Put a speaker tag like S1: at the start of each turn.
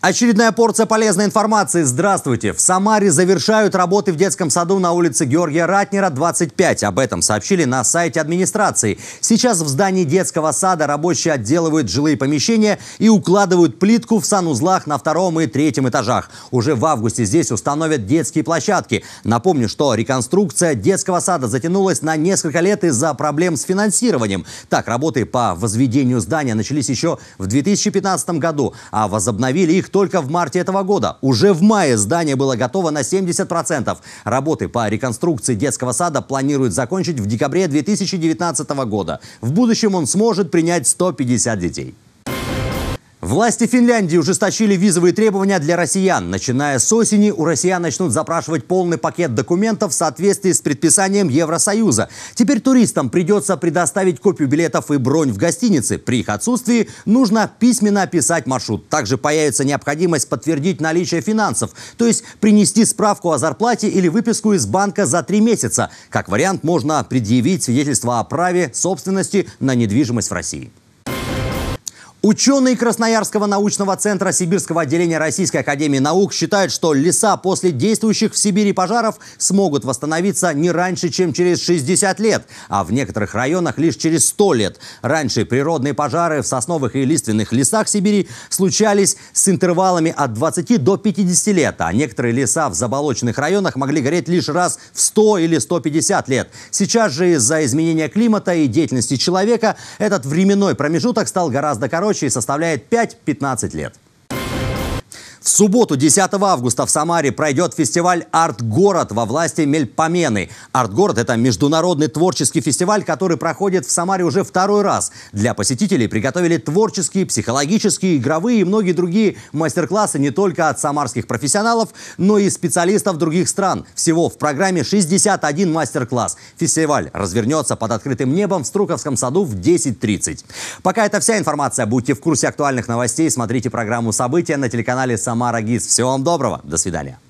S1: Очередная порция полезной информации. Здравствуйте. В Самаре завершают работы в детском саду на улице Георгия Ратнера, 25. Об этом сообщили на сайте администрации. Сейчас в здании детского сада рабочие отделывают жилые помещения и укладывают плитку в санузлах на втором и третьем этажах. Уже в августе здесь установят детские площадки. Напомню, что реконструкция детского сада затянулась на несколько лет из-за проблем с финансированием. Так, работы по возведению здания начались еще в 2015 году, а возобновили их них только в марте этого года. Уже в мае здание было готово на 70%. Работы по реконструкции детского сада планируют закончить в декабре 2019 года. В будущем он сможет принять 150 детей. Власти Финляндии ужесточили визовые требования для россиян. Начиная с осени у россиян начнут запрашивать полный пакет документов в соответствии с предписанием Евросоюза. Теперь туристам придется предоставить копию билетов и бронь в гостинице. При их отсутствии нужно письменно описать маршрут. Также появится необходимость подтвердить наличие финансов, то есть принести справку о зарплате или выписку из банка за три месяца. Как вариант можно предъявить свидетельство о праве собственности на недвижимость в России. Ученые Красноярского научного центра Сибирского отделения Российской академии наук считают, что леса после действующих в Сибири пожаров смогут восстановиться не раньше, чем через 60 лет, а в некоторых районах лишь через 100 лет. Раньше природные пожары в сосновых и лиственных лесах Сибири случались с интервалами от 20 до 50 лет, а некоторые леса в заболоченных районах могли гореть лишь раз в 100 или 150 лет. Сейчас же из-за изменения климата и деятельности человека этот временной промежуток стал гораздо короче, случае составляет 5-15 лет. В субботу, 10 августа, в Самаре пройдет фестиваль «Арт-город» во власти Мельпомены. «Арт-город» — это международный творческий фестиваль, который проходит в Самаре уже второй раз. Для посетителей приготовили творческие, психологические, игровые и многие другие мастер-классы не только от самарских профессионалов, но и специалистов других стран. Всего в программе 61 мастер-класс. Фестиваль развернется под открытым небом в Струковском саду в 10.30. Пока это вся информация. Будьте в курсе актуальных новостей. Смотрите программу «События» на телеканале «Самар». Тамара Гиз. Всего вам доброго. До свидания.